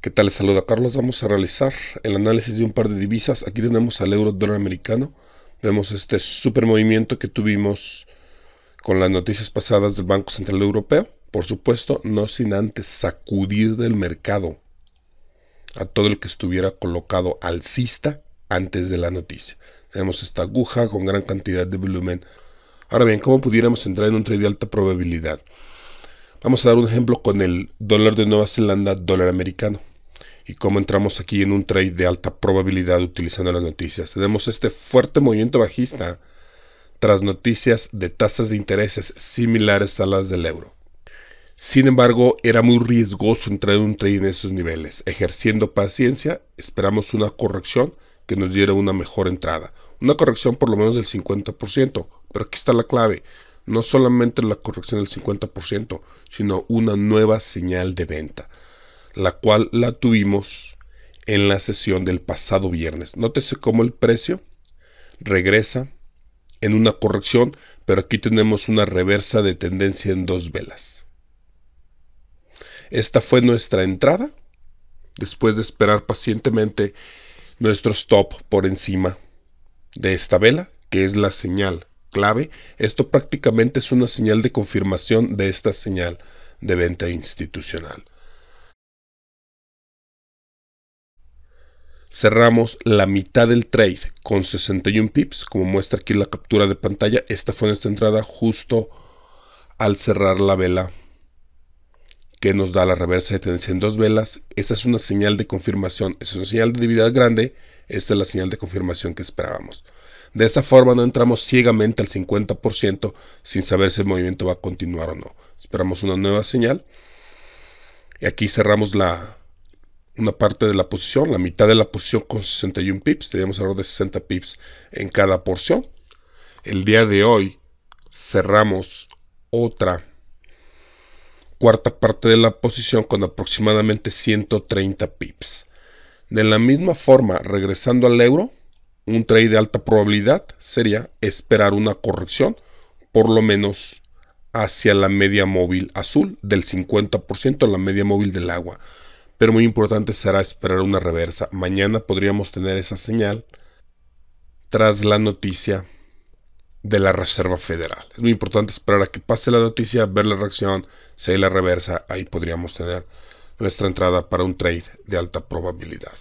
¿Qué tal? Les saluda Carlos. Vamos a realizar el análisis de un par de divisas. Aquí tenemos al euro dólar americano. Vemos este super movimiento que tuvimos con las noticias pasadas del Banco Central Europeo. Por supuesto, no sin antes sacudir del mercado a todo el que estuviera colocado alcista antes de la noticia. Tenemos esta aguja con gran cantidad de volumen. Ahora bien, ¿cómo pudiéramos entrar en un trade de alta probabilidad? Vamos a dar un ejemplo con el dólar de Nueva Zelanda, dólar americano. Y cómo entramos aquí en un trade de alta probabilidad utilizando las noticias. Tenemos este fuerte movimiento bajista tras noticias de tasas de intereses similares a las del euro. Sin embargo, era muy riesgoso entrar en un trade en esos niveles. Ejerciendo paciencia, esperamos una corrección que nos diera una mejor entrada, una corrección por lo menos del 50%, pero aquí está la clave, no solamente la corrección del 50%, sino una nueva señal de venta, la cual la tuvimos en la sesión del pasado viernes. Nótese cómo el precio regresa en una corrección, pero aquí tenemos una reversa de tendencia en dos velas. Esta fue nuestra entrada, después de esperar pacientemente nuestro stop por encima de esta vela, que es la señal clave. Esto prácticamente es una señal de confirmación de esta señal de venta institucional. cerramos la mitad del trade con 61 pips, como muestra aquí la captura de pantalla. Esta fue nuestra entrada justo al cerrar la vela que nos da la reversa de tendencia en dos velas. Esta es una señal de confirmación, es una señal de debilidad grande, esta es la señal de confirmación que esperábamos. De esta forma no entramos ciegamente al 50% sin saber si el movimiento va a continuar o no. Esperamos una nueva señal. Y aquí cerramos la, una parte de la posición, la mitad de la posición con 61 pips. Teníamos alrededor de 60 pips en cada porción. El día de hoy cerramos otra cuarta parte de la posición con aproximadamente 130 pips. De la misma forma, regresando al euro, un trade de alta probabilidad sería esperar una corrección, por lo menos hacia la media móvil azul del 50% a la media móvil del agua. Pero muy importante será esperar una reversa. Mañana podríamos tener esa señal tras la noticia de la Reserva Federal. Es muy importante esperar a que pase la noticia, ver la reacción, si hay la reversa, ahí podríamos tener nuestra entrada para un trade de alta probabilidad.